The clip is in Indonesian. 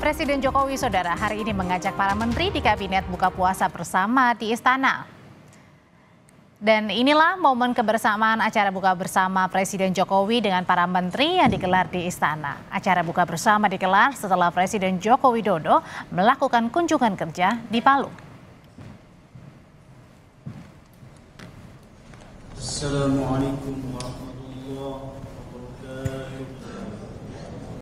Presiden Jokowi Saudara hari ini mengajak para menteri di kabinet buka puasa bersama di istana. Dan inilah momen kebersamaan acara buka bersama Presiden Jokowi dengan para menteri yang digelar di istana. Acara buka bersama digelar setelah Presiden Joko Widodo melakukan kunjungan kerja di Palu. Assalamualaikum warahmatullahi wabarakatuh.